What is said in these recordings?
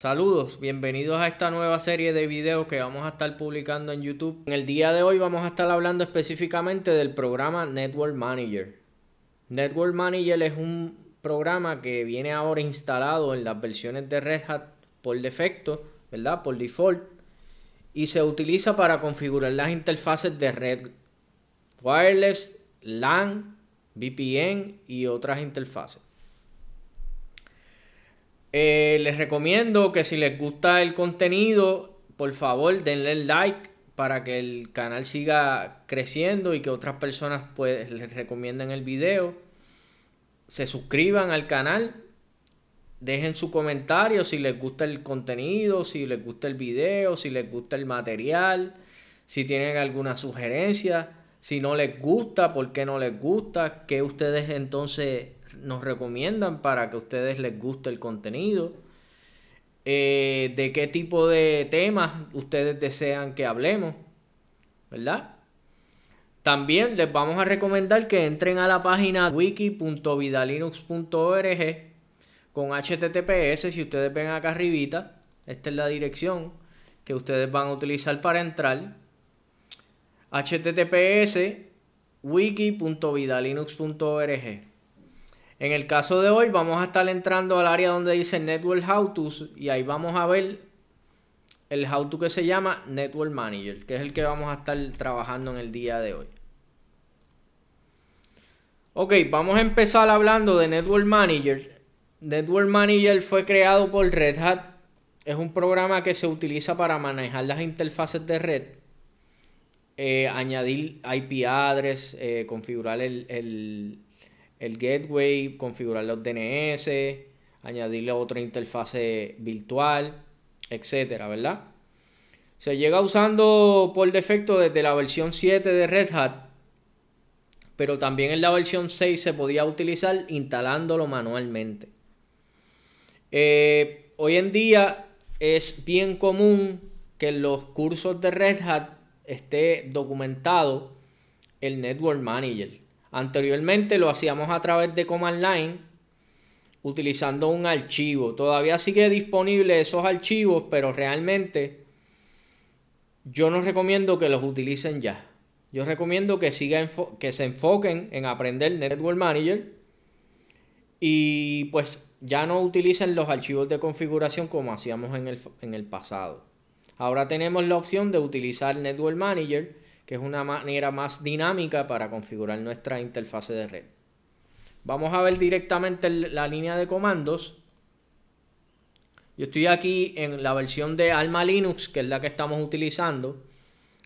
Saludos, bienvenidos a esta nueva serie de videos que vamos a estar publicando en YouTube. En el día de hoy vamos a estar hablando específicamente del programa Network Manager. Network Manager es un programa que viene ahora instalado en las versiones de Red Hat por defecto, ¿verdad? Por default. Y se utiliza para configurar las interfaces de red wireless, LAN, VPN y otras interfaces. Eh, les recomiendo que si les gusta el contenido, por favor denle like para que el canal siga creciendo y que otras personas pues, les recomienden el video. Se suscriban al canal, dejen su comentario si les gusta el contenido, si les gusta el video, si les gusta el material, si tienen alguna sugerencia, si no les gusta, por qué no les gusta, que ustedes entonces nos recomiendan para que a ustedes les guste el contenido. Eh, de qué tipo de temas ustedes desean que hablemos, ¿verdad? También les vamos a recomendar que entren a la página wiki.vidalinux.org con HTTPS si ustedes ven acá arribita. Esta es la dirección que ustedes van a utilizar para entrar. https wiki.vidalinux.org en el caso de hoy vamos a estar entrando al área donde dice Network How To y ahí vamos a ver el How To que se llama Network Manager, que es el que vamos a estar trabajando en el día de hoy. Ok, vamos a empezar hablando de Network Manager. Network Manager fue creado por Red Hat. Es un programa que se utiliza para manejar las interfaces de red. Eh, añadir IP address, eh, configurar el el gateway, configurar los DNS, añadirle otra interfase virtual, etcétera, ¿verdad? Se llega usando por defecto desde la versión 7 de Red Hat, pero también en la versión 6 se podía utilizar instalándolo manualmente. Eh, hoy en día es bien común que en los cursos de Red Hat esté documentado el Network Manager. Anteriormente lo hacíamos a través de Command Line utilizando un archivo. Todavía sigue disponible esos archivos, pero realmente yo no recomiendo que los utilicen ya. Yo recomiendo que, sigan, que se enfoquen en aprender Network Manager y pues ya no utilicen los archivos de configuración como hacíamos en el, en el pasado. Ahora tenemos la opción de utilizar Network Manager que es una manera más dinámica para configurar nuestra interfase de red. Vamos a ver directamente la línea de comandos. Yo estoy aquí en la versión de Alma Linux, que es la que estamos utilizando.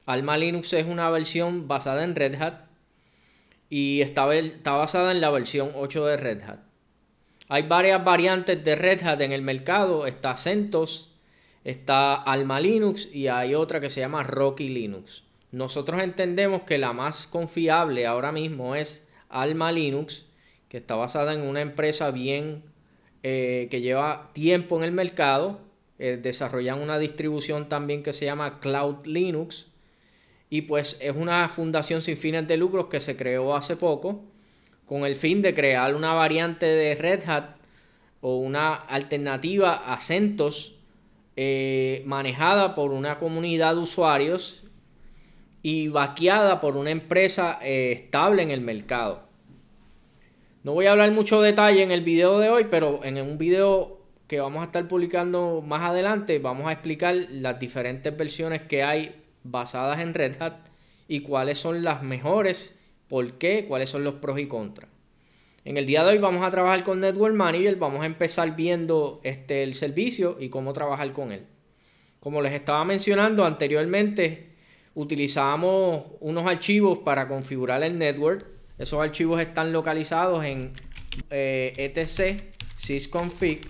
Alma Linux es una versión basada en Red Hat y está, está basada en la versión 8 de Red Hat. Hay varias variantes de Red Hat en el mercado. Está CentOS, está Alma Linux y hay otra que se llama Rocky Linux. Nosotros entendemos que la más confiable ahora mismo es Alma Linux, que está basada en una empresa bien eh, que lleva tiempo en el mercado. Eh, desarrollan una distribución también que se llama Cloud Linux. Y pues es una fundación sin fines de lucros que se creó hace poco con el fin de crear una variante de Red Hat o una alternativa a CentOS eh, manejada por una comunidad de usuarios y vaqueada por una empresa eh, estable en el mercado. No voy a hablar mucho detalle en el video de hoy, pero en un video que vamos a estar publicando más adelante vamos a explicar las diferentes versiones que hay basadas en Red Hat y cuáles son las mejores, por qué, cuáles son los pros y contras. En el día de hoy vamos a trabajar con Network Manager, vamos a empezar viendo este, el servicio y cómo trabajar con él. Como les estaba mencionando anteriormente, utilizamos unos archivos para configurar el network. Esos archivos están localizados en eh, etc sysconfig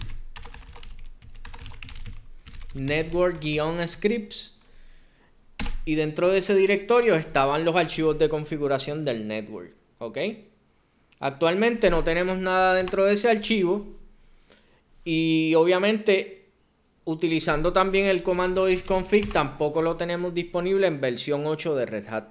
network-scripts y dentro de ese directorio estaban los archivos de configuración del network. ¿Ok? Actualmente no tenemos nada dentro de ese archivo y obviamente Utilizando también el comando ifconfig, tampoco lo tenemos disponible en versión 8 de Red Hat.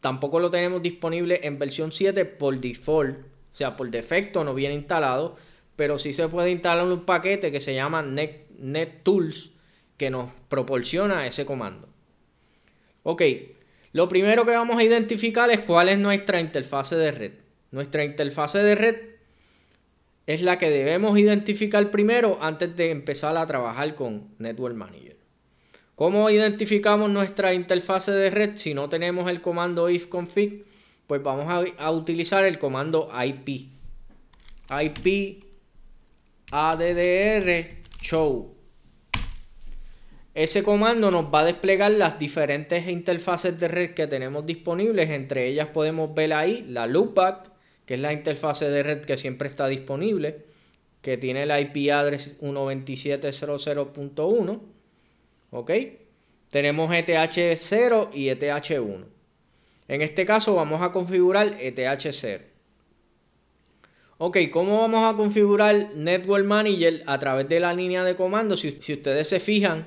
tampoco lo tenemos disponible en versión 7 por default. O sea, por defecto no viene instalado. Pero sí se puede instalar un paquete que se llama Net, Net Tools que nos proporciona ese comando. Ok, lo primero que vamos a identificar es cuál es nuestra interfase de red. Nuestra interfase de red es la que debemos identificar primero antes de empezar a trabajar con Network Manager. ¿Cómo identificamos nuestra interfase de red si no tenemos el comando ifconfig? Pues vamos a, utilizar el comando IP. IP addr show. Ese comando nos va a desplegar las diferentes interfaces de red que tenemos disponibles. Entre ellas podemos ver ahí la loopback, que es la interfase de red que siempre está disponible, que tiene la IP address 127.00.1, ¿ok? Tenemos ETH0 y ETH1. En este caso vamos a configurar ETH0. Ok, ¿cómo vamos a configurar Network Manager a través de la línea de comando? Si, si ustedes se fijan,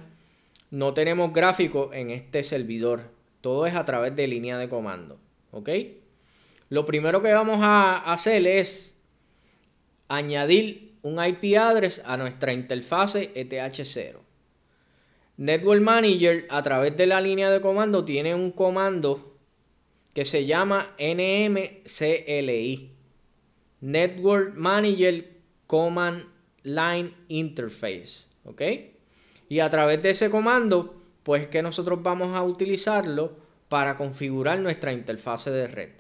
no tenemos gráfico en este servidor. Todo es a través de línea de comando. ¿Ok? Lo primero que vamos a hacer es añadir un IP address a nuestra interfase ETH0. Network Manager a través de la línea de comando tiene un comando que se llama nmcli. Network Manager Command Line Interface. ¿Ok? Y a través de ese comando, pues que nosotros vamos a utilizarlo para configurar nuestra interfase de red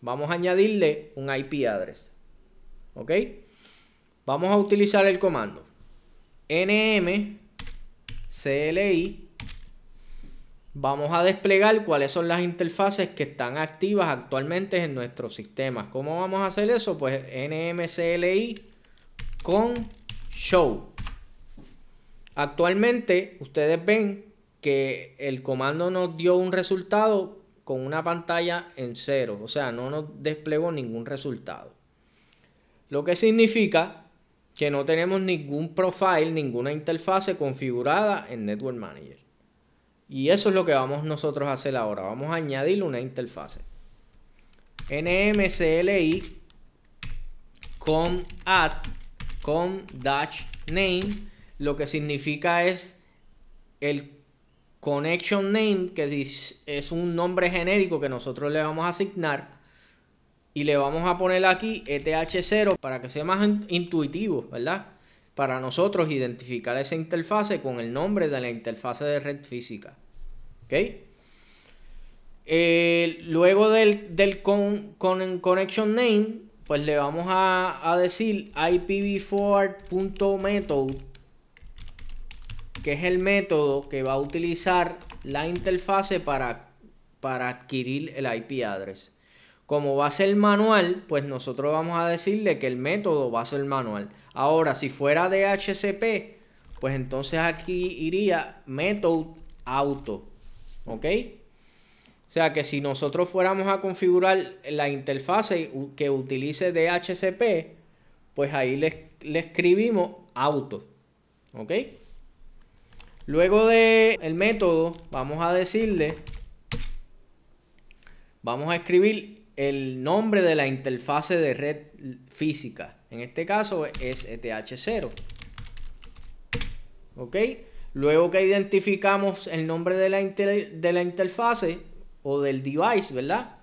vamos a añadirle un IP address. ¿Ok? Vamos a utilizar el comando NMCLI. Vamos a desplegar cuáles son las interfaces que están activas actualmente en nuestro sistema. ¿Cómo vamos a hacer eso? Pues NMCLI con show. Actualmente ustedes ven que el comando nos dio un resultado con una pantalla en cero, o sea, no nos desplegó ningún resultado. Lo que significa que no tenemos ningún profile, ninguna interfase configurada en Network Manager. Y eso es lo que vamos nosotros a hacer ahora. Vamos a añadir una interfase. nmcli com ADD. com dash name lo que significa es el Connection Name, que es un nombre genérico que nosotros le vamos a asignar. Y le vamos a poner aquí ETH0 para que sea más intuitivo, ¿verdad? Para nosotros identificar esa interfase con el nombre de la interfase de red física. ¿Ok? Eh, luego del, con, connection name, pues le vamos a, a decir ipv4.method que es el método que va a utilizar la interfase para, para adquirir el IP address. Como va a ser manual, pues nosotros vamos a decirle que el método va a ser manual. Ahora, si fuera DHCP, pues entonces aquí iría method auto. ¿Ok? O sea que si nosotros fuéramos a configurar la interfase que utilice DHCP, pues ahí le, le escribimos auto. ¿Ok? Luego de el método, vamos a decirle, vamos a escribir el nombre de la interfase de red física. En este caso es ETH0. ¿Ok? Luego que identificamos el nombre de la, de la interfase o del device, ¿verdad?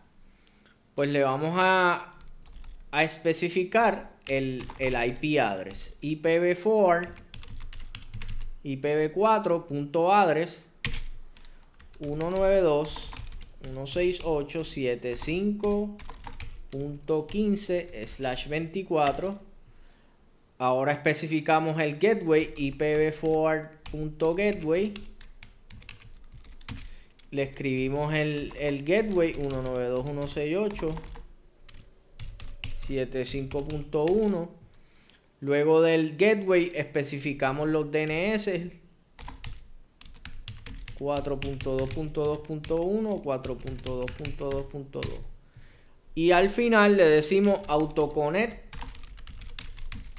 Pues le vamos a, a especificar el, el IP address. IPv4 IPv4.adres 192.168.75.15/24. Ahora especificamos el gateway IPv4.gateway. Le escribimos el, el gateway 192.168.75.1 Luego del gateway especificamos los DNS 4.2.2.1, 4.2.2.2. Y al final le decimos autoconnect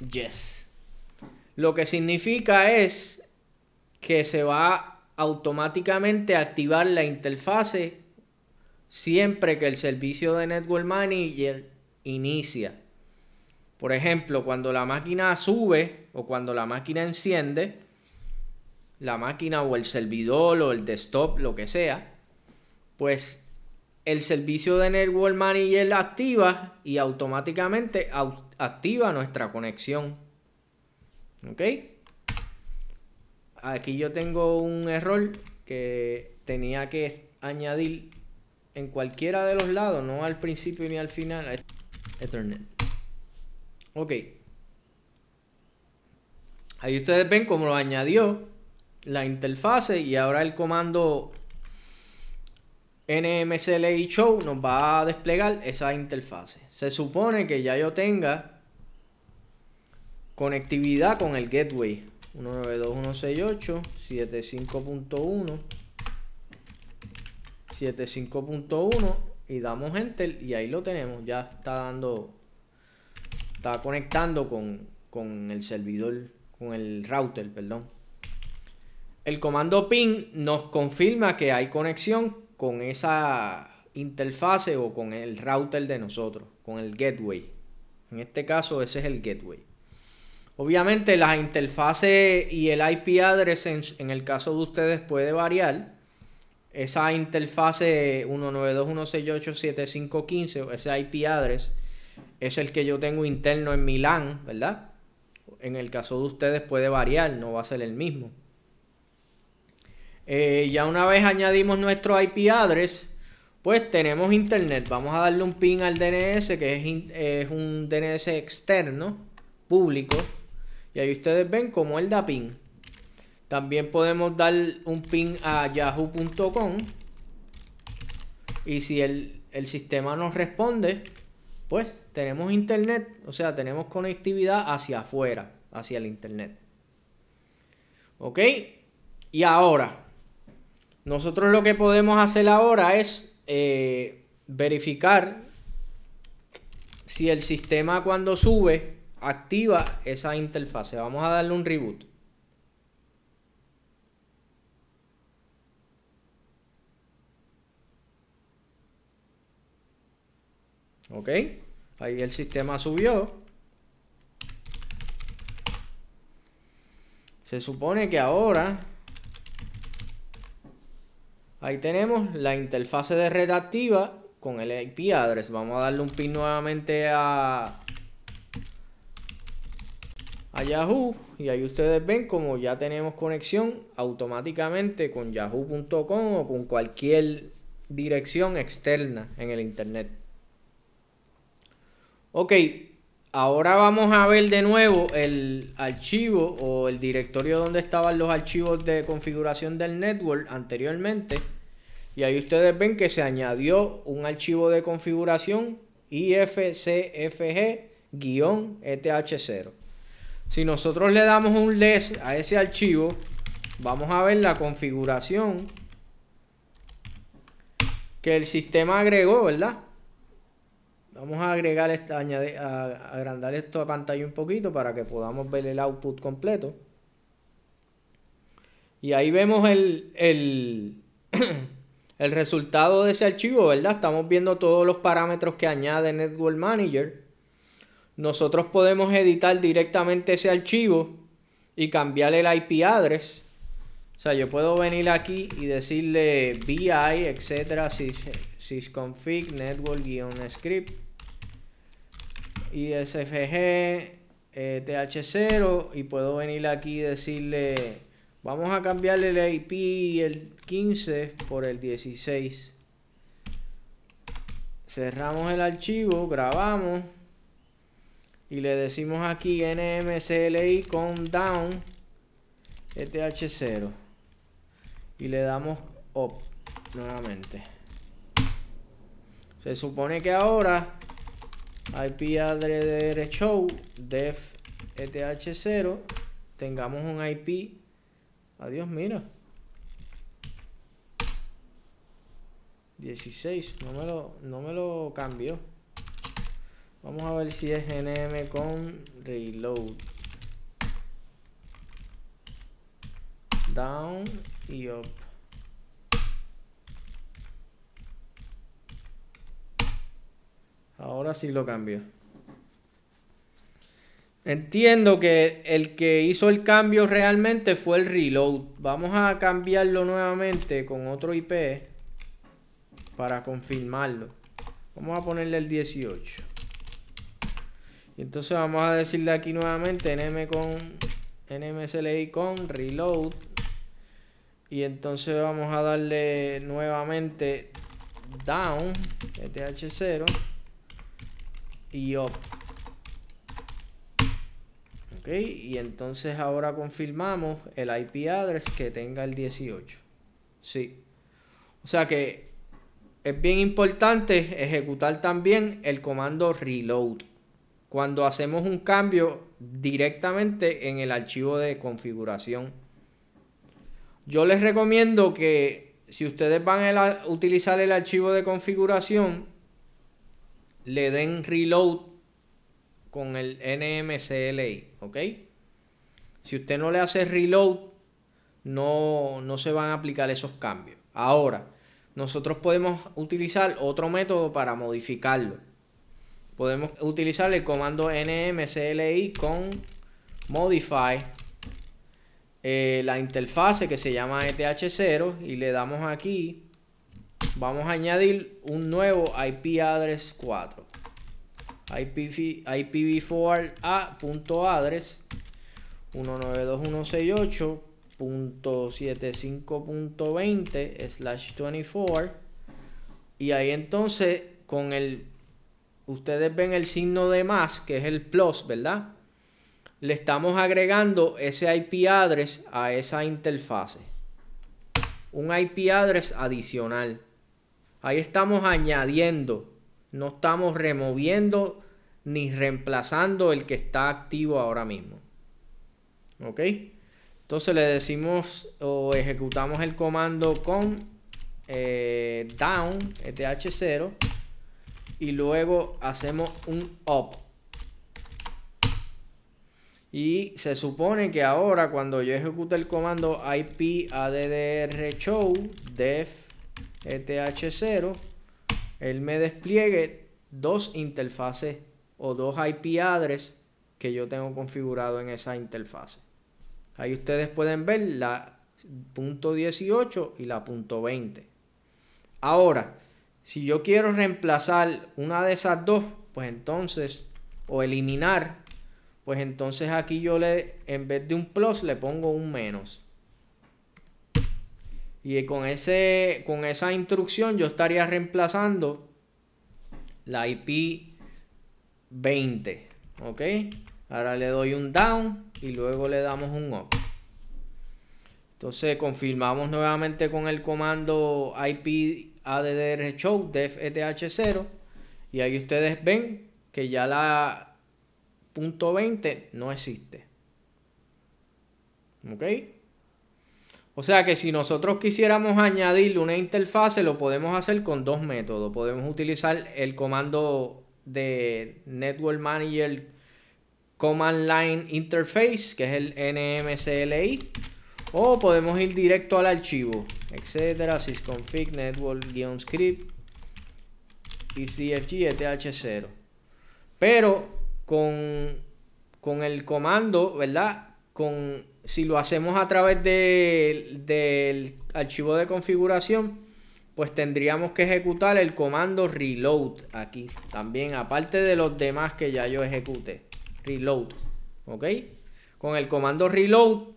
yes. Lo que significa es que se va automáticamente a activar la interfase siempre que el servicio de network manager inicia. Por ejemplo, cuando la máquina sube o cuando la máquina enciende, la máquina o el servidor o el desktop, lo que sea, pues el servicio de Network Manager activa y automáticamente activa nuestra conexión. ¿Ok? Aquí yo tengo un error que tenía que añadir en cualquiera de los lados, no al principio ni al final. Ethernet. Ok. Ahí ustedes ven cómo lo añadió la interfase y ahora el comando nmcli show nos va a desplegar esa interfase. Se supone que ya yo tenga conectividad con el gateway 192.168.75.1 75.1 y damos enter y ahí lo tenemos, ya está dando está conectando con, con el servidor, con el router, perdón. El comando pin nos confirma que hay conexión con esa interfase o con el router de nosotros, con el gateway. En este caso ese es el gateway. Obviamente la interfase y el IP address en, en el caso de ustedes puede variar. Esa interfase 192.168.7515, ese IP address, es el que yo tengo interno en Milán, ¿verdad? En el caso de ustedes puede variar, no va a ser el mismo. Eh, ya una vez añadimos nuestro IP address, pues tenemos internet. Vamos a darle un pin al DNS, que es, un DNS externo, público. Y ahí ustedes ven cómo él da pin. También podemos dar un pin a yahoo.com. Y si el, el sistema nos responde, pues tenemos internet, o sea, tenemos conectividad hacia afuera, hacia el internet. ¿Ok? Y ahora, nosotros lo que podemos hacer ahora es eh, verificar si el sistema cuando sube activa esa interfase. Vamos a darle un reboot. ¿Ok? Ahí el sistema subió. Se supone que ahora... Ahí tenemos la interfase de red activa con el IP address. Vamos a darle un pin nuevamente a, a Yahoo. Y ahí ustedes ven como ya tenemos conexión automáticamente con yahoo.com o con cualquier dirección externa en el internet. Ok, ahora vamos a ver de nuevo el archivo o el directorio donde estaban los archivos de configuración del network anteriormente. Y ahí ustedes ven que se añadió un archivo de configuración ifcfg-eth0. Si nosotros le damos un les a ese archivo, vamos a ver la configuración que el sistema agregó, ¿verdad? Vamos a agregar, esta, a agrandar esto a pantalla un poquito para que podamos ver el output completo. Y ahí vemos el, el, resultado de ese archivo, ¿verdad? Estamos viendo todos los parámetros que añade Network Manager. Nosotros podemos editar directamente ese archivo y cambiarle el IP address. O sea, yo puedo venir aquí y decirle BI, etcétera, sysconfig, network-script ISFG, eh, TH0 y puedo venir aquí y decirle, vamos a cambiarle el IP el 15 por el 16. Cerramos el archivo, grabamos y le decimos aquí nmcli con down e th0 y le damos op nuevamente. Se supone que ahora IP address show def eth0 tengamos un IP adiós mira 16 no me lo no me lo cambió vamos a ver si es nm con reload down y up Ahora sí lo cambio. Entiendo que el que hizo el cambio realmente fue el reload. Vamos a cambiarlo nuevamente con otro IP para confirmarlo. Vamos a ponerle el 18. Y entonces vamos a decirle aquí nuevamente nm con nmsli con reload. Y entonces vamos a darle nuevamente down, th0 y y entonces ahora confirmamos el IP address que tenga el 18. Sí. O sea que es bien importante ejecutar también el comando reload cuando hacemos un cambio directamente en el archivo de configuración. Yo les recomiendo que si ustedes van a utilizar el archivo de configuración, le den reload con el NMCLI, ¿ok? Si usted no le hace reload, no, se van a aplicar esos cambios. Ahora, nosotros podemos utilizar otro método para modificarlo. Podemos utilizar el comando nmcli con modify eh, la interfase que se llama eth0 y le damos aquí Vamos a añadir un nuevo IP address 4. IPv, 4 aaddress 192.168.75.20 slash 24 y ahí entonces con el ustedes ven el signo de más que es el plus verdad le estamos agregando ese IP address a esa interfase un IP address adicional Ahí estamos añadiendo, no estamos removiendo ni reemplazando el que está activo ahora mismo. ¿Ok? Entonces le decimos o ejecutamos el comando con eh, down, eth 0 y luego hacemos un up. Y se supone que ahora cuando yo ejecute el comando ip addr show def ETH0, él me despliegue dos interfaces o dos IP address que yo tengo configurado en esa interfase. Ahí ustedes pueden ver la punto .18 y la punto .20. Ahora, si yo quiero reemplazar una de esas dos, pues entonces, o eliminar, pues entonces aquí yo le, en vez de un plus, le pongo un menos. Y con, ese, con esa instrucción yo estaría reemplazando la IP 20. ¿Ok? Ahora le doy un down y luego le damos un up. Entonces confirmamos nuevamente con el comando IP ADDR show def eth0 y ahí ustedes ven que ya la punto .20 no existe. ¿Ok? O sea que si nosotros quisiéramos añadirle una interfase, lo podemos hacer con dos métodos. Podemos utilizar el comando de Network Manager Command Line Interface, que es el NMCLI, o podemos ir directo al archivo, etcétera, sysconfig network-script y eth0. Pero con, con el comando, ¿verdad? Con si lo hacemos a través del archivo de configuración, pues tendríamos que ejecutar el comando reload aquí también, aparte de los demás que ya yo ejecuté. Reload, ¿ok? Con el comando reload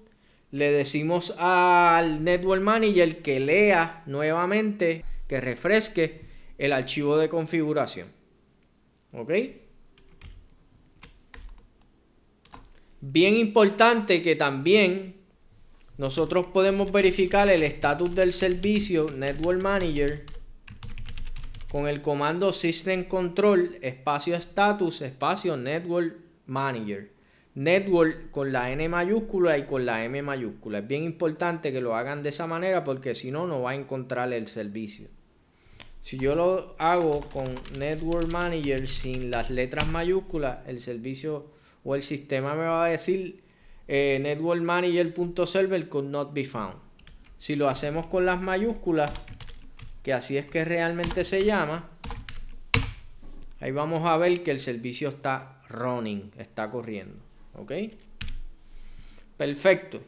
le decimos al network manager que lea nuevamente, que refresque el archivo de configuración. ¿Ok? Bien importante que también nosotros podemos verificar el estatus del servicio Network Manager con el comando System Control espacio status espacio Network Manager. Network con la N mayúscula y con la M mayúscula. Es bien importante que lo hagan de esa manera porque si no, no va a encontrar el servicio. Si yo lo hago con Network Manager sin las letras mayúsculas, el servicio o el sistema me va a decir eh, network manager.server could not be found. Si lo hacemos con las mayúsculas, que así es que realmente se llama, ahí vamos a ver que el servicio está running, está corriendo. ¿Ok? Perfecto.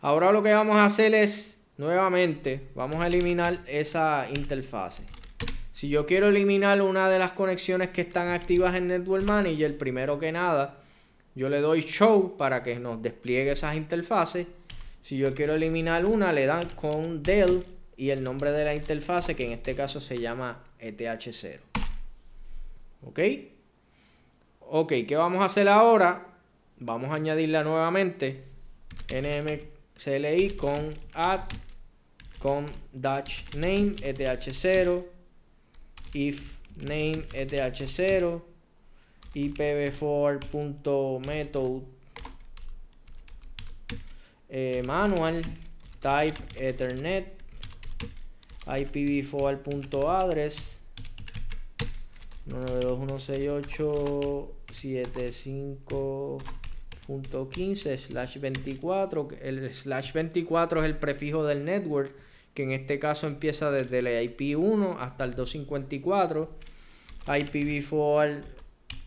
Ahora lo que vamos a hacer es, nuevamente, vamos a eliminar esa interfase. Si yo quiero eliminar una de las conexiones que están activas en Network Manager, primero que nada, yo le doy show para que nos despliegue esas interfaces. Si yo quiero eliminar una, le dan con del y el nombre de la interfase, que en este caso se llama ETH0. ¿Ok? Ok, ¿qué vamos a hacer ahora? Vamos a añadirla nuevamente. NMCLI con add con dash name ETH0 if name ETH0 ipv4.method eh, manual type ethernet ipv4.address 9216875.15 slash 24 el slash 24 es el prefijo del network que en este caso empieza desde el IP1 hasta el 254 IPv4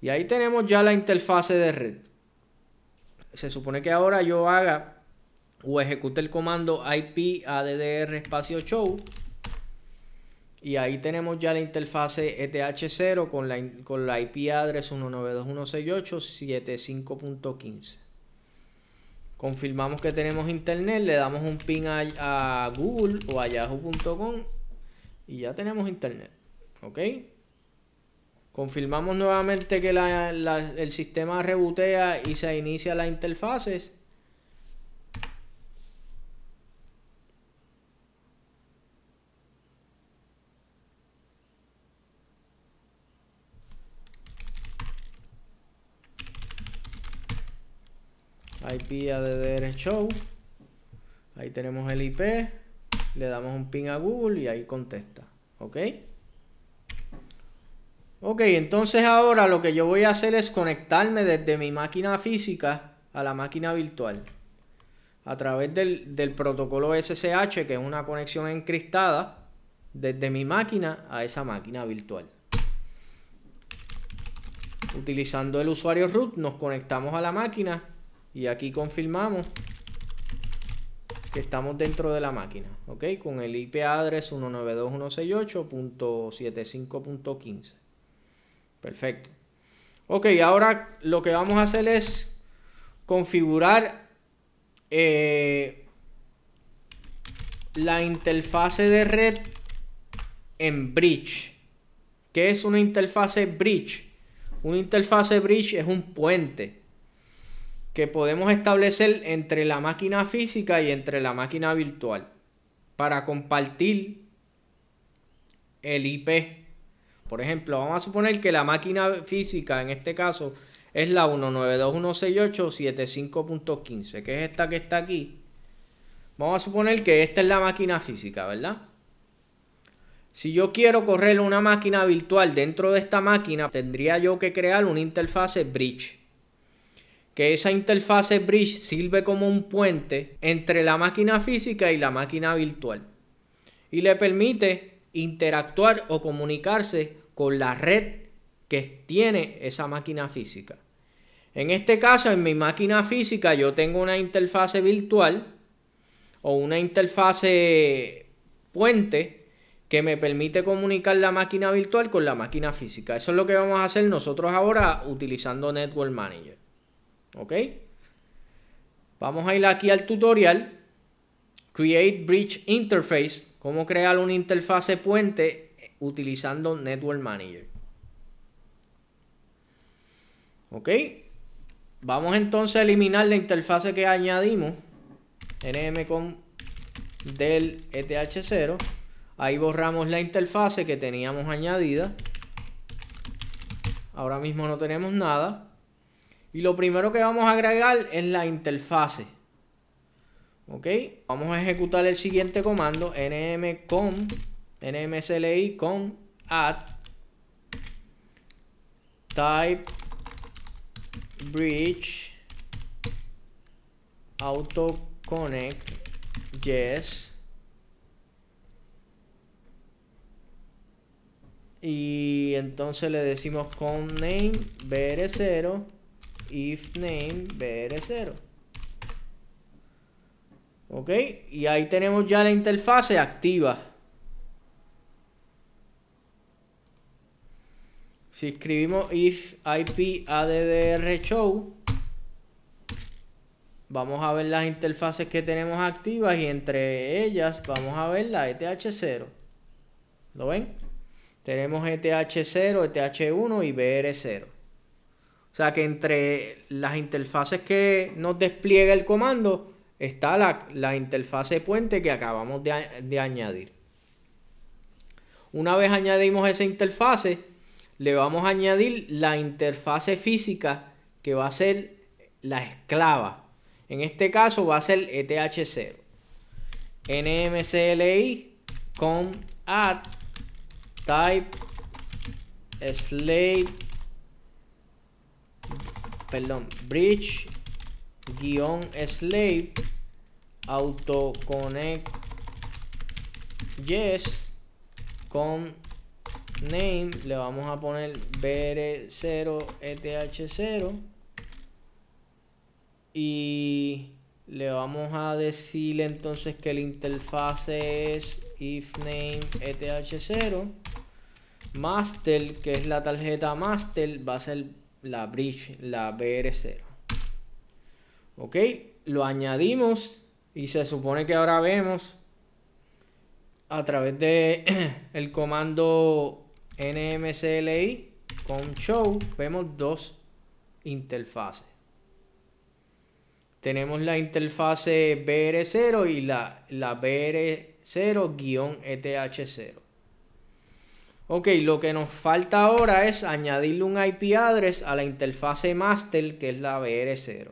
Y ahí tenemos ya la interfase de red. Se supone que ahora yo haga o ejecute el comando IP ADDR espacio show. Y ahí tenemos ya la interfase ETH0 con la, con la IP address 192.168.75.15. Confirmamos que tenemos internet, le damos un pin a, a Google o a yahoo.com y ya tenemos internet. ¿Ok? Confirmamos nuevamente que la, el sistema rebotea y se inicia las interfaces. IP ADDR Show. Ahí tenemos el IP. Le damos un ping a Google y ahí contesta. ¿Ok? Ok, entonces ahora lo que yo voy a hacer es conectarme desde mi máquina física a la máquina virtual a través del, protocolo SSH, que es una conexión encristada desde mi máquina a esa máquina virtual. Utilizando el usuario root nos conectamos a la máquina y aquí confirmamos que estamos dentro de la máquina, ¿ok? Con el IP address 192.168.75.15. Perfecto. Ok, ahora lo que vamos a hacer es configurar eh, la interfase de red en bridge. ¿Qué es una interfase bridge? Una interfase bridge es un puente que podemos establecer entre la máquina física y entre la máquina virtual para compartir el IP por ejemplo, vamos a suponer que la máquina física, en este caso, es la 192.168.75.15, que es esta que está aquí. Vamos a suponer que esta es la máquina física, ¿verdad? Si yo quiero correr una máquina virtual dentro de esta máquina, tendría yo que crear una interfase bridge. Que esa interfase bridge sirve como un puente entre la máquina física y la máquina virtual. Y le permite interactuar o comunicarse con la red que tiene esa máquina física. En este caso, en mi máquina física yo tengo una interfase virtual o una interfase puente que me permite comunicar la máquina virtual con la máquina física. Eso es lo que vamos a hacer nosotros ahora utilizando Network Manager. ¿Ok? Vamos a ir aquí al tutorial. Create Bridge Interface. Cómo crear una interfase puente utilizando Network Manager. Ok. Vamos entonces a eliminar la interfase que añadimos. con del ETH0. Ahí borramos la interfase que teníamos añadida. Ahora mismo no tenemos nada. Y lo primero que vamos a agregar es la interfase. Ok, vamos a ejecutar el siguiente comando, Nmcon nmsli con add type bridge Autoconnect yes y entonces le decimos con name br0 if name br0 ok y ahí tenemos ya la interfase activa Si escribimos if IP ADDR show, vamos a ver las interfaces que tenemos activas y entre ellas vamos a ver la ETH0. ¿Lo ven? Tenemos ETH0, ETH1 y BR0. O sea que entre las interfaces que nos despliega el comando está la, la interfase puente que acabamos de, de añadir. Una vez añadimos esa interfase, le vamos a añadir la interfase física que va a ser la esclava. En este caso va a ser ETH0. NMCLI con add type slave perdón bridge guión slave autoconnect yes con name le vamos a poner br0eth0 e y le vamos a decir entonces que la interfase es if name eth0 master que es la tarjeta master va a ser la bridge la br0 ok lo añadimos y se supone que ahora vemos a través de el comando NMCLI con show vemos dos interfaces. Tenemos la interfase BR0 y la, la BR0-ETH0. E ok, lo que nos falta ahora es añadirle un IP address a la interfase master que es la BR0.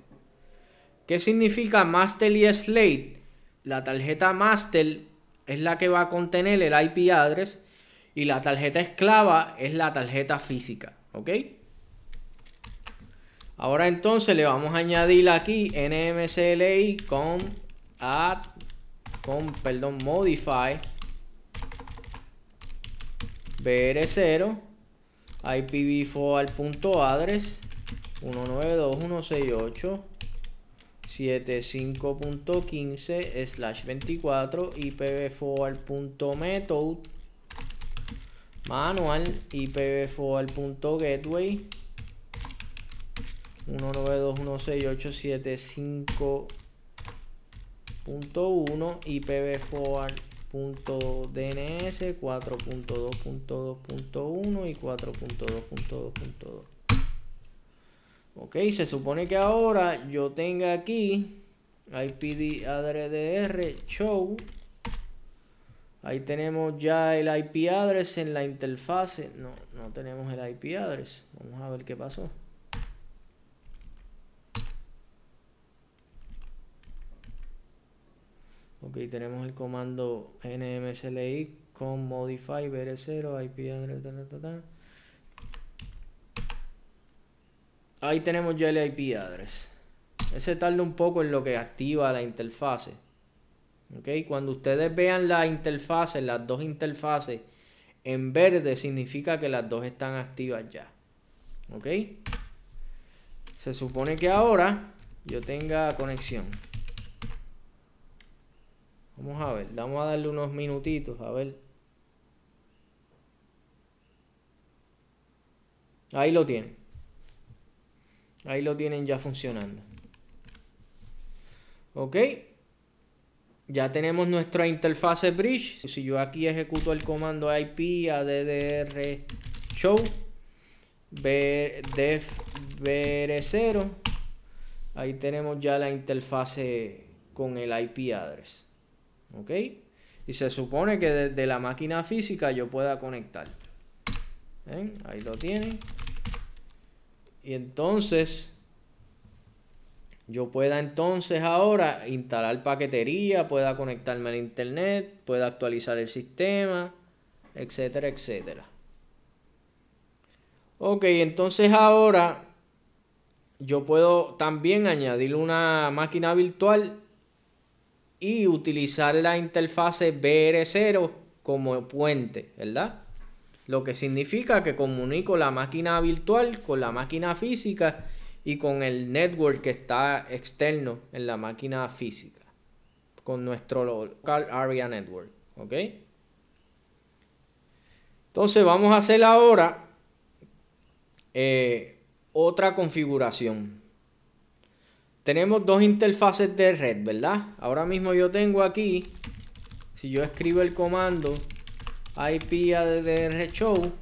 ¿Qué significa master y slate? La tarjeta master es la que va a contener el IP address y la tarjeta esclava es la tarjeta física, ¿ok? Ahora entonces le vamos a añadir aquí nmcli con add con perdón modify br0 ipv4.address 192.168 75.15 slash 24 ipv4.method Manual IPv4 192.16875.1 ipv 4dns 4.2.2.1 y 4.2.2.2 ok se supone que ahora yo tenga aquí IPD dr show Ahí tenemos ya el IP address en la interfase. No, no tenemos el IP address. Vamos a ver qué pasó. Ok, tenemos el comando nmsli con modify ver 0 IP address. Ahí tenemos ya el IP address. Ese tarda un poco en lo que activa la interfase. Cuando ustedes vean las interfaces, las dos interfaces en verde, significa que las dos están activas ya. ¿Ok? Se supone que ahora yo tenga conexión. Vamos a ver, vamos a darle unos minutitos, a ver. Ahí lo tienen. Ahí lo tienen ya funcionando. ¿Ok? ya tenemos nuestra interfase bridge. Si yo aquí ejecuto el comando IP addr show, def br0, ahí tenemos ya la interfase con el IP address. ¿Ok? Y se supone que desde la máquina física yo pueda conectar. Ahí lo tienen. Y entonces yo pueda entonces ahora instalar paquetería, pueda conectarme al internet, pueda actualizar el sistema, etcétera, etcétera. Ok, entonces ahora yo puedo también añadir una máquina virtual y utilizar la interfase BR0 como puente, ¿verdad? Lo que significa que comunico la máquina virtual con la máquina física y con el network que está externo en la máquina física, con nuestro local area network. ¿Ok? Entonces vamos a hacer ahora eh, otra configuración. Tenemos dos interfaces de red, ¿verdad? Ahora mismo yo tengo aquí, si yo escribo el comando IP ADR show,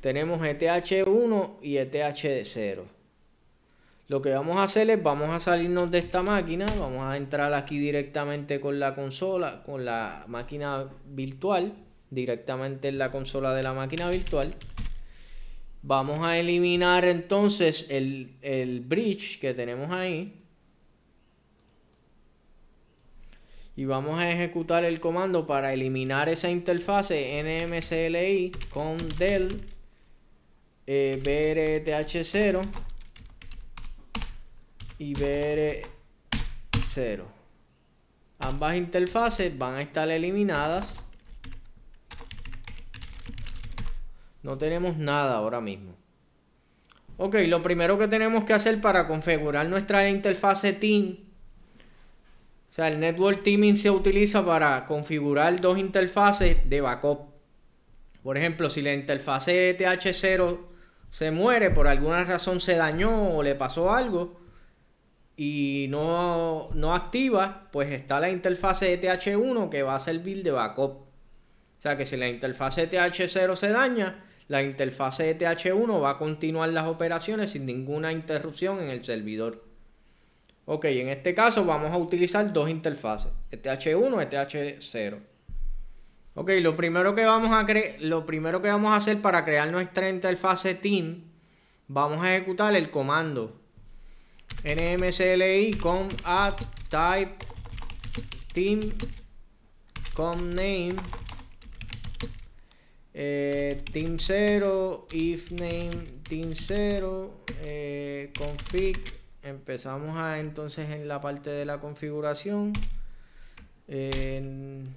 tenemos ETH1 y ETH0. Lo que vamos a hacer es, vamos a salirnos de esta máquina, vamos a entrar aquí directamente con la consola, con la máquina virtual, directamente en la consola de la máquina virtual. Vamos a eliminar entonces el, bridge que tenemos ahí. y vamos a ejecutar el comando para eliminar esa interfase nmcli con del eh, brth0 y ver 0 eh, Ambas interfaces van a estar eliminadas. No tenemos nada ahora mismo. Ok, lo primero que tenemos que hacer para configurar nuestra interfase Team. O sea, el Network Teaming se utiliza para configurar dos interfaces de backup. Por ejemplo, si la interfase TH0 se muere, por alguna razón se dañó o le pasó algo, y no, activa, pues está la interfase ETH1 que va a servir de backup. O sea que si la interfase ETH0 se daña, la interfase ETH1 va a continuar las operaciones sin ninguna interrupción en el servidor. Ok, en este caso vamos a utilizar dos interfaces, ETH1 ETH0. Ok, lo primero, que vamos a lo primero que vamos a hacer para crear nuestra interfase Team, vamos a ejecutar el comando nmcli con add type team con eh, name team 0 if team 0 config empezamos a entonces en la parte de la configuración En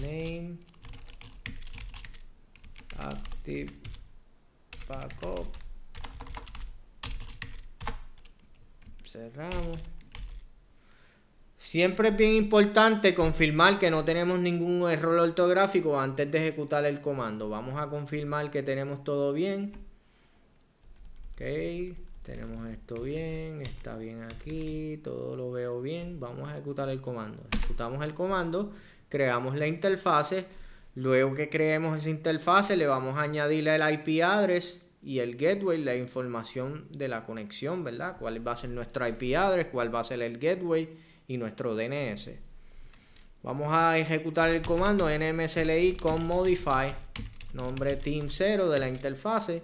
name active backup cerramos siempre es bien importante confirmar que no tenemos ningún error ortográfico antes de ejecutar el comando vamos a confirmar que tenemos todo bien ok tenemos esto bien, está bien aquí, todo lo veo bien. Vamos a ejecutar el comando. Ejecutamos el comando creamos la interfase, luego que creemos esa interfase le vamos a añadirle el IP address y el gateway, la información de la conexión, ¿verdad? ¿Cuál va a ser nuestro IP address, cuál va a ser el gateway y nuestro DNS? Vamos a ejecutar el comando nmsli con modify, nombre team0 de la interfase,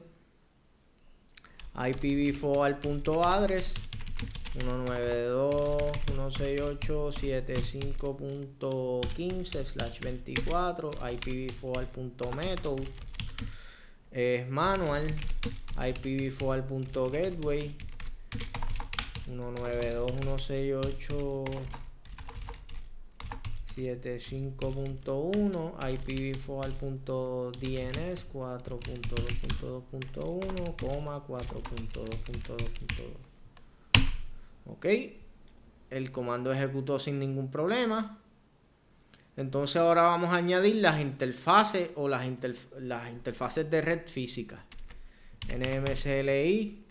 ipv4 address 192.168.75.15 slash 24, ipv punto es manual, IPv4.gateway, punto gateway 75.1, IPv4.DNS 4.2.2.1, 4.2.2.2. Ok, el comando ejecutó sin ningún problema. Entonces ahora vamos a añadir las interfaces o las, las interfaces de red física. NMSLI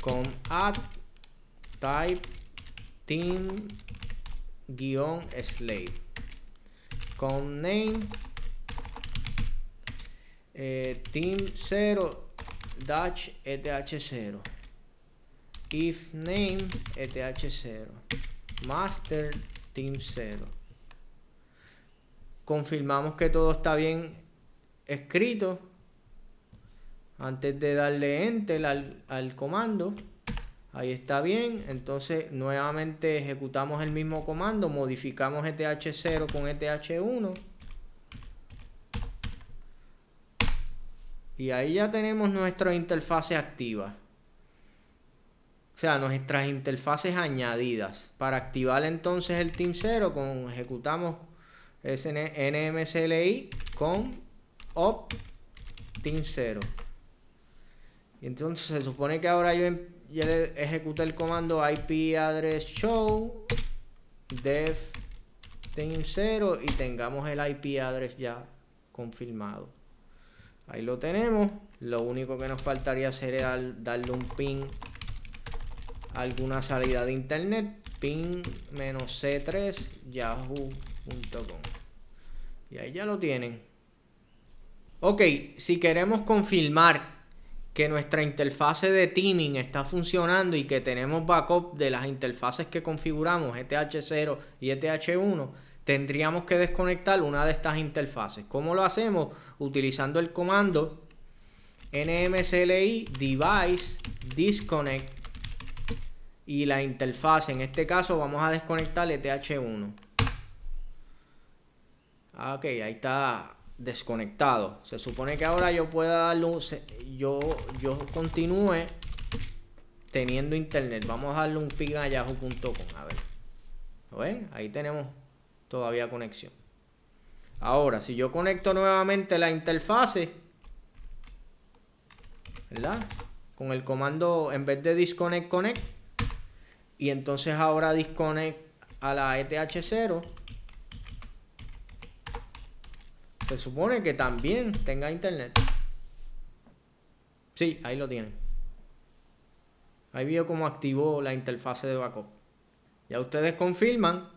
con add type team guión slave con name eh, team 0 dash 0 e if name eth0 master team 0 confirmamos que todo está bien escrito antes de darle enter al, al comando ahí está bien entonces nuevamente ejecutamos el mismo comando modificamos eth0 con eth1 y ahí ya tenemos nuestra interfase activa o sea, nuestras interfaces añadidas. Para activar entonces el Team 0, ejecutamos nmsli con op Team 0. Y entonces se supone que ahora yo, em, ejecuto el comando IP address show dev team 0 y tengamos el IP address ya confirmado. Ahí lo tenemos. Lo único que nos faltaría sería darle un pin alguna salida de internet, pin-c3 yahoo.com. Y ahí ya lo tienen. Ok, si queremos confirmar que nuestra interfase de teaming está funcionando y que tenemos backup de las interfaces que configuramos, ETH0 y ETH1, tendríamos que desconectar una de estas interfaces. ¿Cómo lo hacemos? Utilizando el comando nmcli device disconnect y la interfaz. En este caso vamos a desconectar th 1 ah, Ok, ahí está desconectado. Se supone que ahora yo pueda darle Yo, yo continúe teniendo internet. Vamos a darle un ping a yahoo.com. A ver. ¿Lo ven? Ahí tenemos todavía conexión. Ahora, si yo conecto nuevamente la interfase, ¿verdad? Con el comando, en vez de disconnect, connect, y entonces ahora disconnect a la ETH0. Se supone que también tenga internet. Sí, ahí lo tienen. Ahí vio cómo activó la interfase de backup. Ya ustedes confirman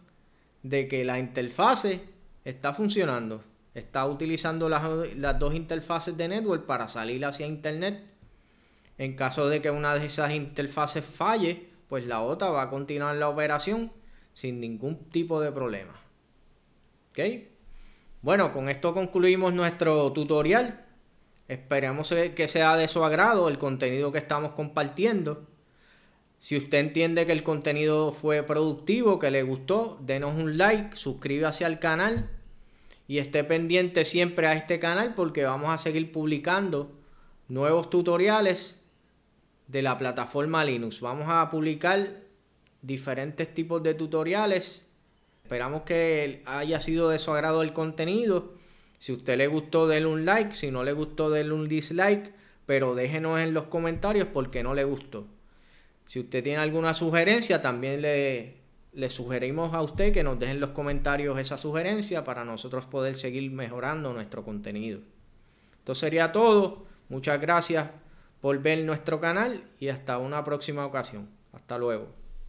de que la interfase está funcionando. Está utilizando las, las dos interfaces de network para salir hacia internet. En caso de que una de esas interfaces falle, pues la otra va a continuar la operación sin ningún tipo de problema. ¿Ok? Bueno, con esto concluimos nuestro tutorial. Esperemos que sea de su agrado el contenido que estamos compartiendo. Si usted entiende que el contenido fue productivo, que le gustó, denos un like, suscríbase al canal y esté pendiente siempre a este canal porque vamos a seguir publicando nuevos tutoriales de la plataforma Linux. Vamos a publicar diferentes tipos de tutoriales. Esperamos que haya sido de su agrado el contenido. Si a usted le gustó, denle un like. Si no le gustó, denle un dislike. Pero déjenos en los comentarios por qué no le gustó. Si usted tiene alguna sugerencia, también le, le sugerimos a usted que nos dejen los comentarios esa sugerencia para nosotros poder seguir mejorando nuestro contenido. Esto sería todo. Muchas gracias por ver nuestro canal y hasta una próxima ocasión. Hasta luego.